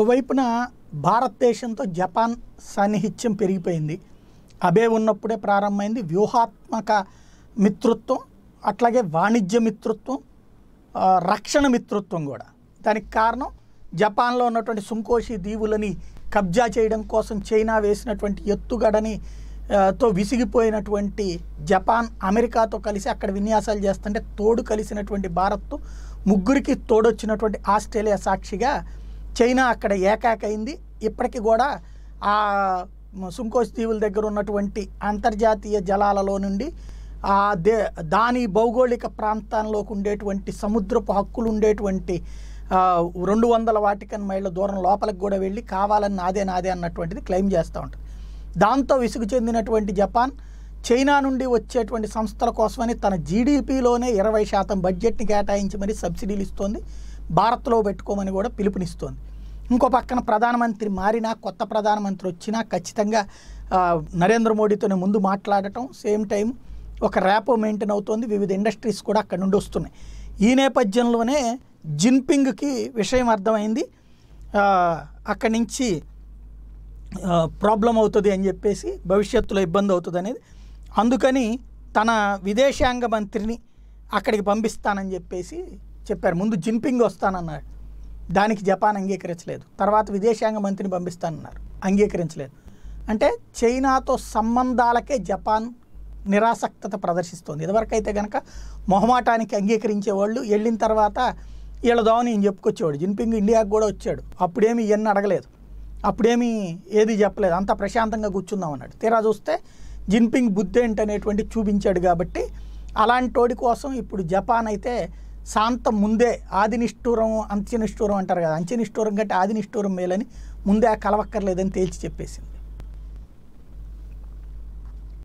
ఓవైపున భారతదేశంతో జపాన్ సన్నిహిత్యం పెరిగిపోయింది అబే ఉన్నప్పుడే ప్రారంభమైంది వ్యూహాత్మక మిత్రుత్వం అట్లాగే వాణిజ్య మిత్రుత్వం రక్షణ మిత్రుత్వం కూడా దానికి కారణం జపాన్లో ఉన్నటువంటి సుంకోషి దీవులని కబ్జా చేయడం కోసం చైనా వేసినటువంటి ఎత్తుగడని తో విసిగిపోయినటువంటి జపాన్ అమెరికాతో కలిసి అక్కడ విన్యాసాలు చేస్తుంటే తోడు కలిసినటువంటి భారత్తో ముగ్గురికి తోడొచ్చినటువంటి ఆస్ట్రేలియా సాక్షిగా చైనా అక్కడ ఏకాకైంది ఇప్పటికీ కూడా ఆ సుంకోస్ దీవుల దగ్గర ఉన్నటువంటి అంతర్జాతీయ జలాలలో నుండి ఆ దే దాని భౌగోళిక ప్రాంతాల్లోకి ఉండేటువంటి సముద్రపు హక్కులు ఉండేటువంటి రెండు వందల వాటికన్ మైళ్ళ దూరం లోపలికి కూడా వెళ్ళి కావాలని నాదే నాదే అన్నటువంటిది క్లెయిమ్ చేస్తూ ఉంటుంది దాంతో విసుగు చెందినటువంటి జపాన్ చైనా నుండి వచ్చేటువంటి సంస్థల కోసమని తన జీడిపిలోనే ఇరవై శాతం బడ్జెట్ని కేటాయించి మరీ సబ్సిడీలు ఇస్తోంది భారత్లో పెట్టుకోమని కూడా పిలుపునిస్తోంది ఇంకో పక్కన ప్రధానమంత్రి మారినా కొత్త ప్రధానమంత్రి వచ్చినా ఖచ్చితంగా నరేంద్ర మోడీతోనే ముందు మాట్లాడటం సేమ్ టైం ఒక ర్యాపో మెయింటైన్ అవుతోంది వివిధ ఇండస్ట్రీస్ కూడా అక్కడ నుండి వస్తున్నాయి ఈ నేపథ్యంలోనే జిన్పింగ్కి విషయం అర్థమైంది అక్కడి నుంచి ప్రాబ్లం అవుతుంది అని చెప్పేసి భవిష్యత్తులో ఇబ్బంది అవుతుంది అనేది అందుకని తన విదేశాంగ మంత్రిని అక్కడికి పంపిస్తానని చెప్పేసి చెప్పారు ముందు జిన్పింగ్ వస్తానన్నాడు దానికి జపాన్ అంగీకరించలేదు తర్వాత విదేశాంగ మంత్రిని పంపిస్తానన్నారు అంగీకరించలేదు అంటే చైనాతో సంబంధాలకే జపాన్ నిరాసక్తత ప్రదర్శిస్తోంది ఇదివరకైతే కనుక మొహమాటానికి అంగీకరించేవాళ్ళు వెళ్ళిన తర్వాత వీళ్ళ దోమని ఈయన చెప్పుకొచ్చేవాడు జిన్పింగ్ ఇండియాకు కూడా వచ్చాడు అప్పుడేమి ఇవన్నీ అడగలేదు అప్పుడేమీ ఏది చెప్పలేదు అంత ప్రశాంతంగా కూర్చుందాం అన్నాడు తీరా చూస్తే జిన్పింగ్ బుద్ధి ఏంటనేటువంటి చూపించాడు కాబట్టి అలాంటి కోసం ఇప్పుడు జపాన్ అయితే శాంతం ముందే ఆది నిష్ఠూరం నిష్ఠూరం అంటారు కదా నిష్ఠూరం కంటే ఆది నిష్ఠూరం మేలని ముందే ఆ కలవక్కర్లేదని తేల్చి చెప్పేసింది